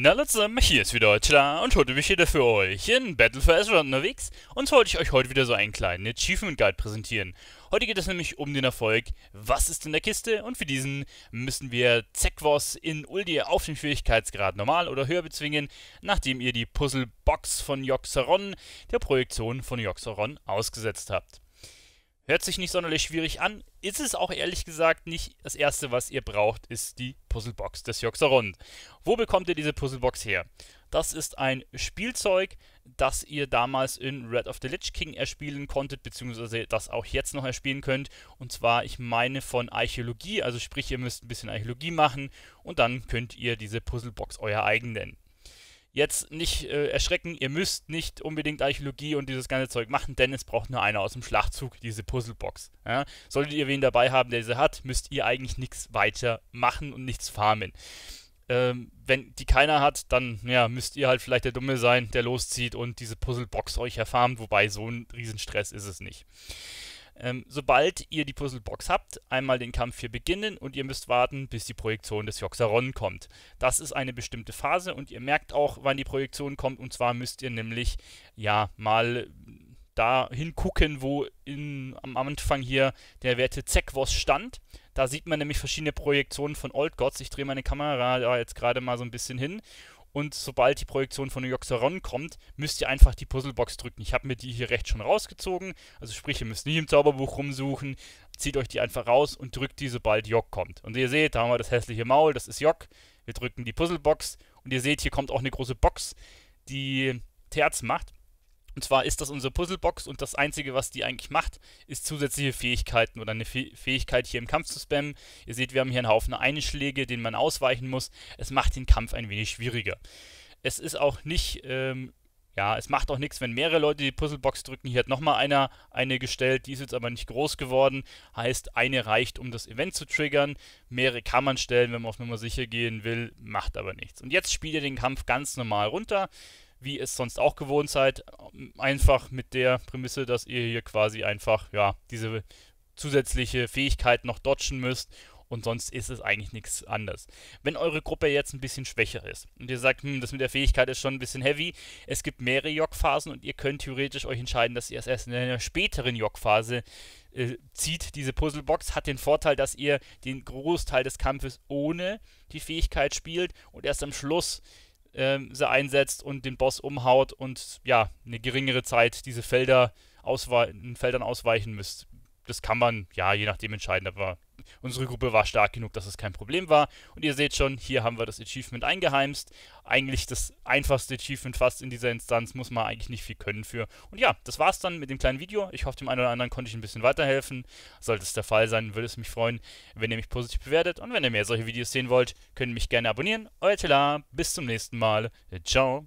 Na zusammen, hier ist wieder Tla und heute bin ich wieder für euch in Battle for Azeroth unterwegs und zwar wollte ich euch heute wieder so einen kleinen Achievement Guide präsentieren. Heute geht es nämlich um den Erfolg, was ist in der Kiste und für diesen müssen wir Zekvos in Uldir auf dem Schwierigkeitsgrad normal oder höher bezwingen, nachdem ihr die Puzzlebox von Yoxaron der Projektion von Yoxaron ausgesetzt habt. Hört sich nicht sonderlich schwierig an, ist es auch ehrlich gesagt nicht. Das erste, was ihr braucht, ist die Puzzlebox des Joxerund. Wo bekommt ihr diese Puzzlebox her? Das ist ein Spielzeug, das ihr damals in Red of the Lich King erspielen konntet, beziehungsweise das auch jetzt noch erspielen könnt. Und zwar, ich meine von Archäologie, also sprich, ihr müsst ein bisschen Archäologie machen und dann könnt ihr diese Puzzlebox euer eigen nennen jetzt nicht äh, erschrecken, ihr müsst nicht unbedingt Archäologie und dieses ganze Zeug machen, denn es braucht nur einer aus dem Schlachtzug, diese Puzzlebox. Ja? Solltet ihr wen dabei haben, der sie hat, müsst ihr eigentlich nichts weiter machen und nichts farmen. Ähm, wenn die keiner hat, dann ja, müsst ihr halt vielleicht der Dumme sein, der loszieht und diese Puzzlebox euch erfarmt, wobei so ein Riesenstress ist es nicht. Ähm, sobald ihr die Puzzlebox habt, einmal den Kampf hier beginnen und ihr müsst warten, bis die Projektion des Yoxaron kommt. Das ist eine bestimmte Phase und ihr merkt auch, wann die Projektion kommt und zwar müsst ihr nämlich ja mal da hingucken, wo in, am Anfang hier der Werte Zekvos stand. Da sieht man nämlich verschiedene Projektionen von Old Gods. Ich drehe meine Kamera da jetzt gerade mal so ein bisschen hin und sobald die Projektion von Yoxoron kommt, müsst ihr einfach die Puzzlebox drücken. Ich habe mir die hier rechts schon rausgezogen. Also sprich, ihr müsst nicht im Zauberbuch rumsuchen. Zieht euch die einfach raus und drückt die, sobald Jok kommt. Und ihr seht, da haben wir das hässliche Maul, das ist Jok. Wir drücken die Puzzlebox und ihr seht, hier kommt auch eine große Box, die Terz macht. Und zwar ist das unsere Puzzlebox und das Einzige, was die eigentlich macht, ist zusätzliche Fähigkeiten oder eine Fäh Fähigkeit hier im Kampf zu spammen. Ihr seht, wir haben hier einen Haufen Einschläge, den man ausweichen muss. Es macht den Kampf ein wenig schwieriger. Es ist auch nicht ähm, ja, es macht auch nichts, wenn mehrere Leute die Puzzlebox drücken. Hier hat nochmal einer eine gestellt, die ist jetzt aber nicht groß geworden. Heißt, eine reicht, um das Event zu triggern. Mehrere kann man stellen, wenn man auf Nummer sicher gehen will, macht aber nichts. Und jetzt spielt ihr den Kampf ganz normal runter wie ihr es sonst auch gewohnt seid, ähm, einfach mit der Prämisse, dass ihr hier quasi einfach ja diese zusätzliche Fähigkeit noch dodgen müsst und sonst ist es eigentlich nichts anderes. Wenn eure Gruppe jetzt ein bisschen schwächer ist und ihr sagt, hm, das mit der Fähigkeit ist schon ein bisschen heavy, es gibt mehrere Jog-Phasen und ihr könnt theoretisch euch entscheiden, dass ihr es erst in einer späteren Jog-Phase äh, zieht. Diese Puzzlebox hat den Vorteil, dass ihr den Großteil des Kampfes ohne die Fähigkeit spielt und erst am Schluss ähm, sie einsetzt und den Boss umhaut und ja, eine geringere Zeit diese Felder auswe Feldern ausweichen müsst. Das kann man, ja, je nachdem entscheiden, aber Unsere Gruppe war stark genug, dass es kein Problem war. Und ihr seht schon, hier haben wir das Achievement eingeheimst. Eigentlich das einfachste Achievement fast in dieser Instanz, muss man eigentlich nicht viel können für. Und ja, das war's dann mit dem kleinen Video. Ich hoffe, dem einen oder anderen konnte ich ein bisschen weiterhelfen. Sollte es der Fall sein, würde es mich freuen, wenn ihr mich positiv bewertet. Und wenn ihr mehr solche Videos sehen wollt, könnt ihr mich gerne abonnieren. Euer Tela, bis zum nächsten Mal. Ciao.